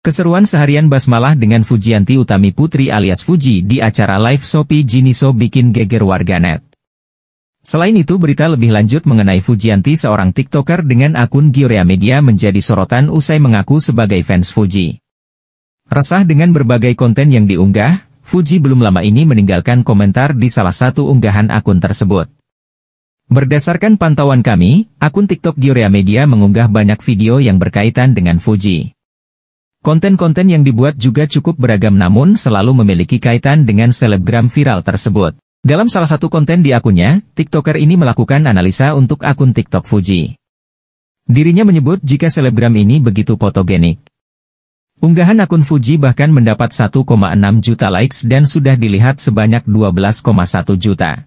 Keseruan seharian basmalah dengan Fujianti Utami Putri alias Fuji di acara live Shopee Jiniso bikin geger warganet. Selain itu berita lebih lanjut mengenai Fujianti seorang tiktoker dengan akun Giorea Media menjadi sorotan usai mengaku sebagai fans Fuji. Resah dengan berbagai konten yang diunggah, Fuji belum lama ini meninggalkan komentar di salah satu unggahan akun tersebut. Berdasarkan pantauan kami, akun TikTok Giorea Media mengunggah banyak video yang berkaitan dengan Fuji. Konten-konten yang dibuat juga cukup beragam namun selalu memiliki kaitan dengan selebgram viral tersebut. Dalam salah satu konten di akunnya, TikToker ini melakukan analisa untuk akun TikTok Fuji. Dirinya menyebut jika selebgram ini begitu fotogenik. Unggahan akun Fuji bahkan mendapat 1,6 juta likes dan sudah dilihat sebanyak 12,1 juta.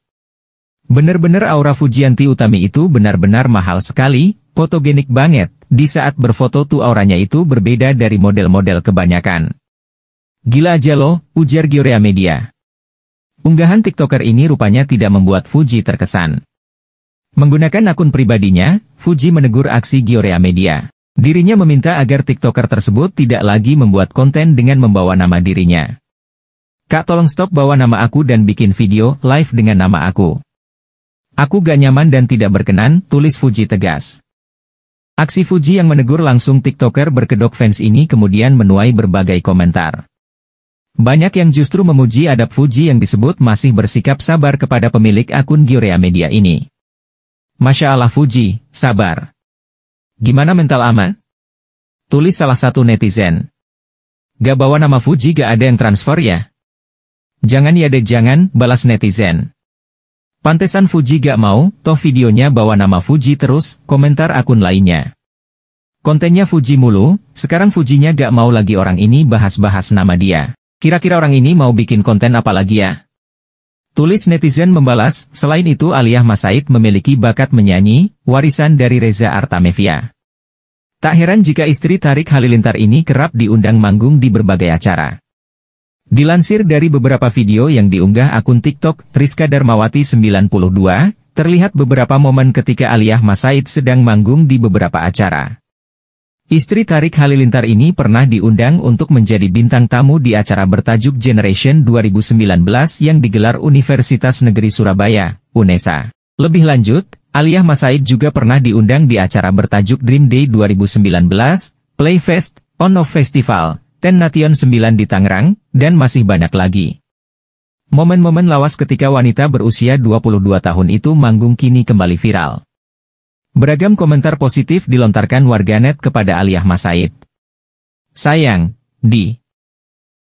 Benar-benar aura Fujianti Utami itu benar-benar mahal sekali, Fotogenik banget, di saat berfoto tuh auranya itu berbeda dari model-model kebanyakan. Gila aja lo, ujar Giorea Media. Unggahan TikToker ini rupanya tidak membuat Fuji terkesan. Menggunakan akun pribadinya, Fuji menegur aksi Giorea Media. Dirinya meminta agar TikToker tersebut tidak lagi membuat konten dengan membawa nama dirinya. Kak tolong stop bawa nama aku dan bikin video live dengan nama aku. Aku gak nyaman dan tidak berkenan, tulis Fuji tegas. Aksi Fuji yang menegur langsung TikToker berkedok fans ini kemudian menuai berbagai komentar. Banyak yang justru memuji adab Fuji yang disebut masih bersikap sabar kepada pemilik akun Giorea Media ini. Masya Allah Fuji, sabar. Gimana mental aman? Tulis salah satu netizen. Gak bawa nama Fuji gak ada yang transfer ya? Jangan ya deh jangan, balas netizen. Pantesan Fuji gak mau, toh videonya bawa nama Fuji terus, komentar akun lainnya. Kontennya Fuji mulu, sekarang Fujinya gak mau lagi orang ini bahas-bahas nama dia. Kira-kira orang ini mau bikin konten apa lagi ya? Tulis netizen membalas, selain itu Aliyah Masaid memiliki bakat menyanyi, warisan dari Reza Artamevia. Tak heran jika istri Tarik Halilintar ini kerap diundang manggung di berbagai acara. Dilansir dari beberapa video yang diunggah akun TikTok Rizka Darmawati 92, terlihat beberapa momen ketika Aliyah Masaid sedang manggung di beberapa acara. Istri Tarik Halilintar ini pernah diundang untuk menjadi bintang tamu di acara bertajuk Generation 2019 yang digelar Universitas Negeri Surabaya, UNESA. Lebih lanjut, Aliyah Masaid juga pernah diundang di acara bertajuk Dream Day 2019, Playfest, On Off Festival, Ten Nation 9 di Tangerang, dan masih banyak lagi. Momen-momen lawas ketika wanita berusia 22 tahun itu manggung kini kembali viral. Beragam komentar positif dilontarkan warganet kepada Aliyah Masaid. Sayang, di